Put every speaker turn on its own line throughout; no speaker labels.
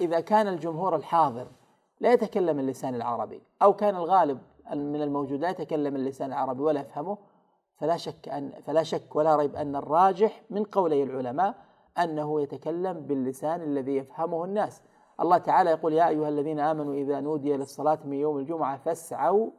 إذا كان الجمهور الحاضر لا يتكلم اللسان العربي أو كان الغالب من الموجود لا يتكلم اللسان العربي ولا يفهمه فلا شك أن فلا شك ولا ريب أن الراجح من قولي العلماء أنه يتكلم باللسان الذي يفهمه الناس الله تعالى يقول يا أيها الذين آمنوا إذا نودي للصلاة من يوم الجمعة فاسعوا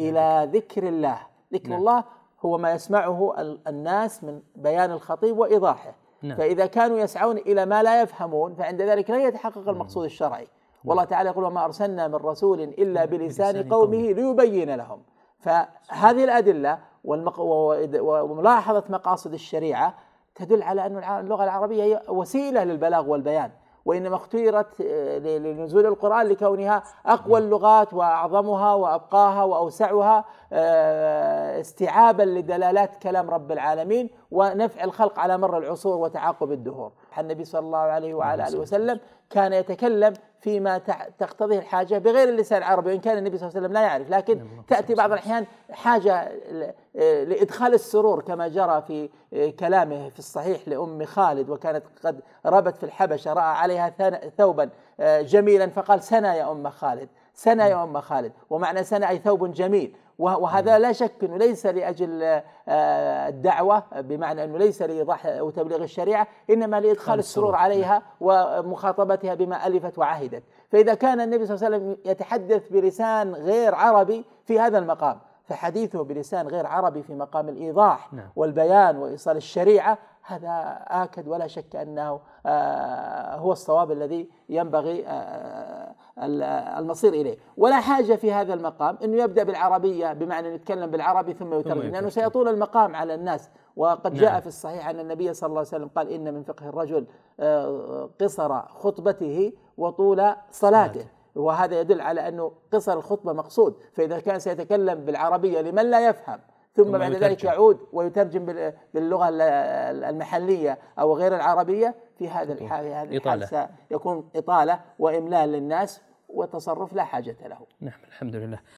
إلى نعم. ذكر الله ذكر نعم. الله هو ما يسمعه الناس من بيان الخطيب وإيضاحه نعم. فإذا كانوا يسعون إلى ما لا يفهمون فعند ذلك لا يتحقق نعم. المقصود الشرعي نعم. والله تعالى يقول وما أرسلنا من رسول إلا نعم، بلسان قومه ليبين لهم فهذه الأدلة وملاحظة مقاصد الشريعة تدل على أن اللغة العربية هي وسيلة للبلاغ والبيان وإنما اختيرت آه، لنزول القرآن لكونها أقوى اللغات وأعظمها وأبقاها وأوسعها آه، استيعابا لدلالات كلام رب العالمين ونفع الخلق على مر العصور وتعاقب الدهور النبي صلى الله عليه وعلى آله وسلم كان يتكلم فيما تقتضيه الحاجة بغير اللسان العربي وإن كان النبي صلى الله عليه وسلم لا يعرف لكن نعم، تأتي بعض الأحيان حاجة آه، لإدخال السرور كما جرى في آه، كلامه في الصحيح لأم خالد وكانت قد ربت في الحبشة رأى عليها ثوبا جميلا فقال سنا يا أم خالد سنة يا أم خالد ومعنى سنة أي ثوب جميل وهذا لا شك أنه ليس لأجل آه، الدعوة بمعنى أنه ليس لإيضاح وتبليغ الشريعة إنما لإدخال السرور نعم. عليها ومخاطبتها بما ألفت وعهدت فإذا كان النبي صلى الله عليه وسلم يتحدث بلسان غير عربي في هذا المقام فحديثه بلسان غير عربي في مقام الإيضاح نعم. والبيان وإيصال الشريعة هذا آكد ولا شك أنه آه، هو الصواب الذي ينبغي آه، المصير اليه، ولا حاجه في هذا المقام انه يبدا بالعربيه بمعنى يتكلم بالعربي ثم يترجم لانه سيطول المقام على الناس وقد نعم. جاء في الصحيح ان النبي صلى الله عليه وسلم قال ان من فقه الرجل آه، قصر خطبته وطول صلاته وهذا يدل على انه قصر الخطبه مقصود فاذا كان سيتكلم بالعربيه لمن لا يفهم ثم بعد يترجم. ذلك يعود ويترجم باللغه المحليه او غير العربيه في هذا الحال هذا الحال يكون إطالة وإملاء للناس وتصرف لا حاجة له نعم الحمد لله